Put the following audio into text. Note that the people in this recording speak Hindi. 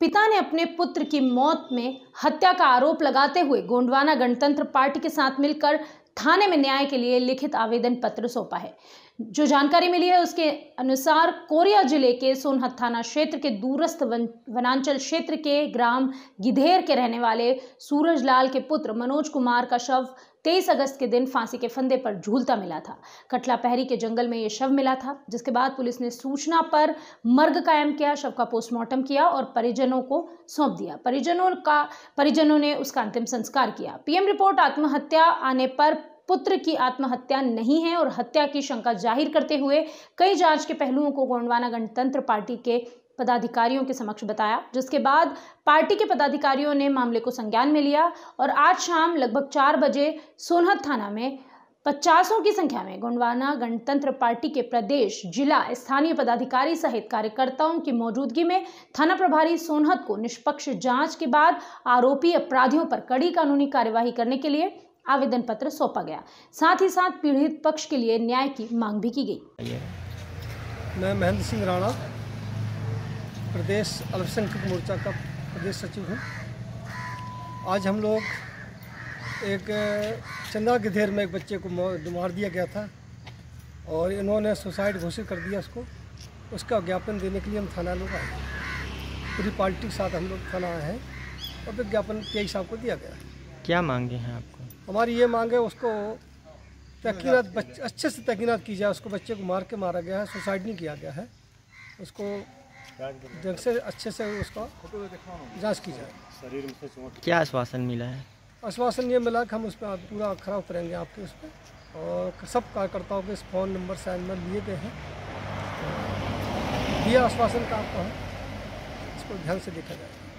पिता ने अपने पुत्र की मौत में हत्या का आरोप लगाते हुए गोंडवाना गणतंत्र पार्टी के साथ मिलकर थाने में न्याय के लिए लिखित आवेदन पत्र सौंपा है जो जानकारी मिली है उसके अनुसार कोरिया जिले के सोनहत थाना क्षेत्र के दूरस्थ वन, वनांचल क्षेत्र के ग्राम गिधेर के रहने वाले सूरज लाल के पुत्र मनोज कुमार का शव तेईस अगस्त के दिन फांसी के फंदे पर झूलता मिला था कटला पहरी के जंगल में यह शव मिला था जिसके बाद पुलिस ने सूचना पर मर्ग कायम किया शव का पोस्टमार्टम किया और परिजनों को सौंप दिया परिजनों का परिजनों ने उसका अंतिम संस्कार किया पीएम रिपोर्ट आत्महत्या आने पर पुत्र की आत्महत्या नहीं है और हत्या की शंका जाहिर करते हुए कई जांच के पहलुओं को गोंडवाना गणतंत्र पार्टी के पदाधिकारियों के समक्ष बताया जिसके बाद पार्टी के पदाधिकारियों ने मामले को संज्ञान में लिया और आज शाम लगभग चार बजे सोनहत थाना में पचासों की संख्या में गोंडवाना गणतंत्र पार्टी के प्रदेश जिला स्थानीय पदाधिकारी सहित कार्यकर्ताओं की मौजूदगी में थाना प्रभारी सोनहत को निष्पक्ष जांच के बाद आरोपी अपराधियों पर कड़ी कानूनी कार्यवाही करने के लिए आवेदन पत्र सौंपा गया साथ ही साथ पीड़ित पक्ष के लिए न्याय की मांग भी की गई मैं महेंद्र सिंह राणा प्रदेश अल्पसंख्यक मोर्चा का प्रदेश सचिव हूँ आज हम लोग एक चंदा गिधेर में एक बच्चे को मार दिया गया था और इन्होंने सुसाइड घोषित कर दिया उसको उसका ज्ञापन देने के लिए हम थाना लोग आए पूरी पार्टी के साथ हम लोग थाना आए हैं और फिर ज्ञापन के साहब को दिया गया क्या मांगे हैं आपको हमारी ये मांग है उसको तहकीनत अच्छे से तहकीनत की जाए उसको बच्चे को मार के मारा गया है सुसाइड नहीं किया गया है उसको ढंग से अच्छे से उसका जांच की जाए क्या आश्वासन मिला है आश्वासन ये मिला कि हम उस पर पूरा खरा उतरेंगे आपके उस पर और सब कार्यकर्ताओं के इस फ़ोन नंबर साइन में लिए गए हैं तो ये आश्वासन का आपका है इसको ध्यान से देखा जाएगा